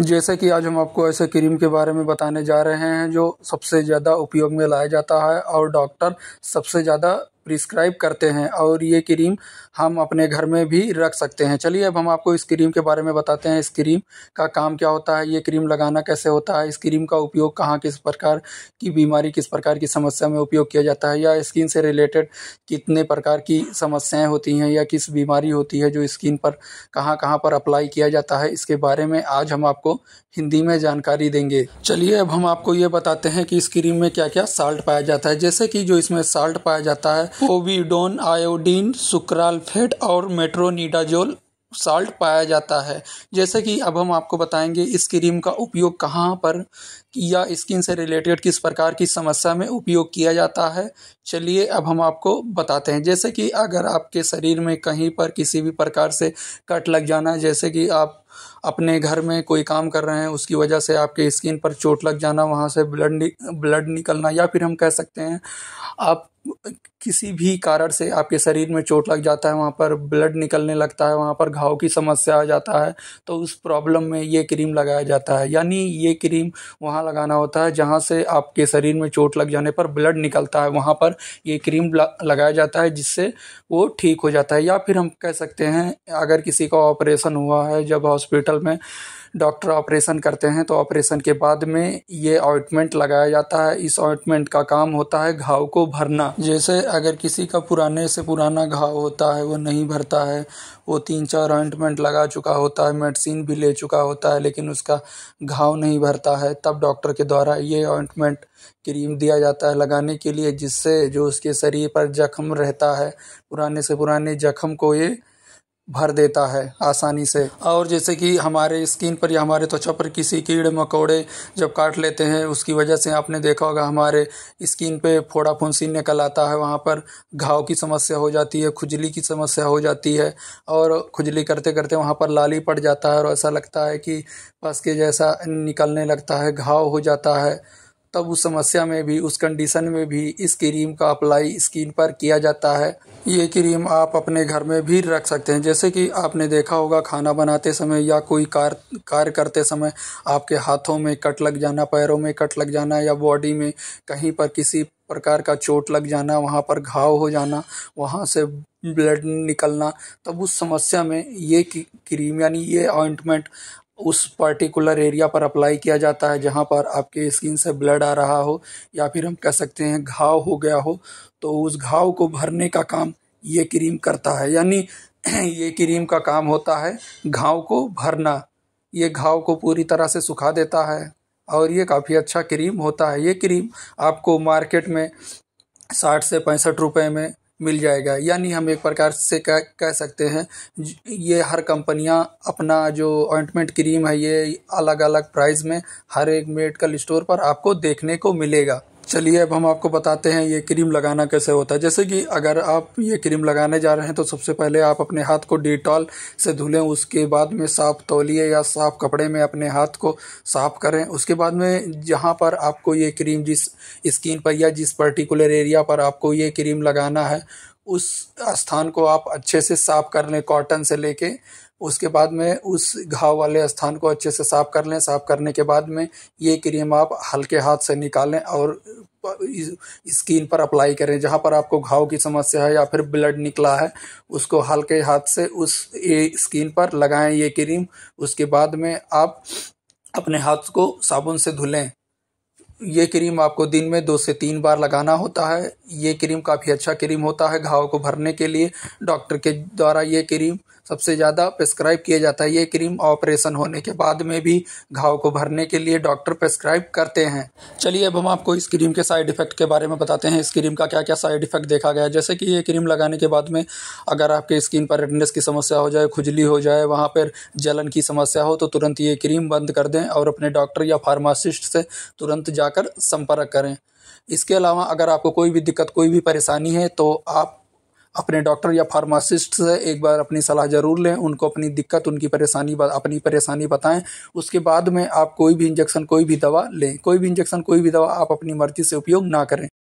जैसे कि आज हम आपको ऐसे क्रीम के बारे में बताने जा रहे हैं जो सबसे ज़्यादा उपयोग में लाया जाता है और डॉक्टर सबसे ज़्यादा प्रिस्क्राइब करते हैं और ये क्रीम हम अपने घर में भी रख सकते हैं चलिए अब हम आपको इस क्रीम के बारे में बताते हैं इस क्रीम का काम क्या होता है ये क्रीम लगाना कैसे होता है इस क्रीम का उपयोग कहाँ किस प्रकार की बीमारी किस प्रकार की समस्या में उपयोग किया जाता है या स्किन से रिलेटेड कितने प्रकार की समस्याएँ होती हैं या किस बीमारी होती है जो स्किन पर कहाँ कहाँ पर अप्लाई किया जाता है इसके बारे में आज हम आपको हिंदी में जानकारी देंगे चलिए अब हम आपको ये बताते हैं कि इस क्रीम में क्या क्या साल्ट पाया जाता है जैसे कि जो इसमें साल्ट पाया जाता है ओविडोन आयोडीन सुक्रालफेट और मेट्रोनिडाजोल साल्ट पाया जाता है जैसे कि अब हम आपको बताएंगे इस क्रीम का उपयोग कहाँ पर या स्किन से रिलेटेड किस प्रकार की समस्या में उपयोग किया जाता है चलिए अब हम आपको बताते हैं जैसे कि अगर आपके शरीर में कहीं पर किसी भी प्रकार से कट लग जाना जैसे कि आप अपने घर में कोई काम कर रहे हैं उसकी वजह से आपके स्किन पर चोट लग जाना वहाँ से ब्लड ब्लड निकलना या फिर हम कह सकते हैं आप किसी भी कारण से आपके शरीर में चोट लग जाता है वहाँ पर ब्लड निकलने लगता है वहाँ पर घाव की समस्या आ जाता है तो उस प्रॉब्लम में ये क्रीम लगाया जाता है यानी ये क्रीम वहाँ लगाना होता है जहाँ से आपके शरीर में चोट लग जाने पर ब्लड निकलता है वहाँ पर ये क्रीम लगाया जाता है जिससे वो ठीक हो जाता है या फिर हम कह सकते हैं अगर किसी का ऑपरेशन हुआ है जब हॉस्पिटल में डॉक्टर ऑपरेशन करते हैं तो ऑपरेशन के बाद में ये ऑइंटमेंट लगाया जाता है इस ऑइंटमेंट का काम होता है घाव को भरना जैसे अगर किसी का पुराने से पुराना घाव होता है वो नहीं भरता है वो तीन चार ऑइंटमेंट लगा चुका होता है मेडिसिन भी ले चुका होता है लेकिन उसका घाव नहीं भरता है तब डॉक्टर के द्वारा ये ऑइंटमेंट क्रीम दिया जाता है लगाने के लिए जिससे जो उसके शरीर पर जख्म रहता है पुराने से पुराने जख्म को ये भर देता है आसानी से और जैसे कि हमारे स्किन पर या हमारे त्वचा पर किसी कीड़े मकोड़े जब काट लेते हैं उसकी वजह से आपने देखा होगा हमारे स्किन पे फोड़ा फुंसी निकल आता है वहाँ पर घाव की समस्या हो जाती है खुजली की समस्या हो जाती है और खुजली करते करते वहाँ पर लाली पड़ जाता है और ऐसा लगता है कि पस के जैसा निकलने लगता है घाव हो जाता है तब उस समस्या में भी उस कंडीशन में भी इस क्रीम का अप्लाई स्किन पर किया जाता है ये क्रीम आप अपने घर में भी रख सकते हैं जैसे कि आपने देखा होगा खाना बनाते समय या कोई कार कार्य करते समय आपके हाथों में कट लग जाना पैरों में कट लग जाना या बॉडी में कहीं पर किसी प्रकार का चोट लग जाना वहाँ पर घाव हो जाना वहाँ से ब्लड निकलना तब उस समस्या में ये क्रीम यानी ये ऑइंटमेंट उस पर्टिकुलर एरिया पर अप्लाई किया जाता है जहाँ पर आपके स्किन से ब्लड आ रहा हो या फिर हम कह सकते हैं घाव हो गया हो तो उस घाव को भरने का काम ये क्रीम करता है यानी ये क्रीम का काम होता है घाव को भरना ये घाव को पूरी तरह से सुखा देता है और ये काफ़ी अच्छा क्रीम होता है ये क्रीम आपको मार्केट में साठ से पैंसठ रुपए में मिल जाएगा यानी हम एक प्रकार से कह कह सकते हैं ये हर कंपनियां अपना जो ऑइंटमेंट क्रीम है ये अलग अलग प्राइस में हर एक मेडिकल स्टोर पर आपको देखने को मिलेगा चलिए अब हम आपको बताते हैं ये क्रीम लगाना कैसे होता है जैसे कि अगर आप ये क्रीम लगाने जा रहे हैं तो सबसे पहले आप अपने हाथ को डिटॉल से धुलें उसके बाद में साफ तौलिए या साफ कपड़े में अपने हाथ को साफ करें उसके बाद में जहाँ पर आपको ये क्रीम जिस स्किन पर या जिस पर्टिकुलर एरिया पर आपको ये क्रीम लगाना है उस स्थान को आप अच्छे से साफ कर लें कॉटन से लेके उसके बाद में उस घाव वाले स्थान को अच्छे से साफ कर लें साफ करने के बाद में ये क्रीम आप हल्के हाथ से निकालें और स्किन पर अप्लाई करें जहाँ पर आपको घाव की समस्या है या फिर ब्लड निकला है उसको हल्के हाथ से उस स्किन पर लगाएं ये क्रीम उसके बाद में आप अपने हाथ को साबुन से धुलें ये क्रीम आपको दिन में दो से तीन बार लगाना होता है ये क्रीम काफ़ी अच्छा क्रीम होता है घाव को भरने के लिए डॉक्टर के द्वारा ये क्रीम सबसे ज़्यादा प्रेस्क्राइब किया जाता है ये क्रीम ऑपरेशन होने के बाद में भी घाव को भरने के लिए डॉक्टर प्रेस्क्राइब करते हैं चलिए अब हम आपको इस क्रीम के साइड इफेक्ट के बारे में बताते हैं इस क्रीम का क्या क्या साइड इफेक्ट देखा गया जैसे कि ये क्रीम लगाने के बाद में अगर आपके स्किन पर रेडनेस की समस्या हो जाए खुजली हो जाए वहाँ पर जलन की समस्या हो तो तुरंत ये क्रीम बंद कर दें और अपने डॉक्टर या फार्मासिस्ट से तुरंत जाकर संपर्क करें इसके अलावा अगर आपको कोई भी दिक्कत कोई भी परेशानी है तो आप अपने डॉक्टर या फार्मासिस्ट से एक बार अपनी सलाह ज़रूर लें उनको अपनी दिक्कत उनकी परेशानी अपनी परेशानी बताएं उसके बाद में आप कोई भी इंजेक्शन कोई भी दवा लें कोई भी इंजेक्शन कोई भी दवा आप अपनी मर्जी से उपयोग ना करें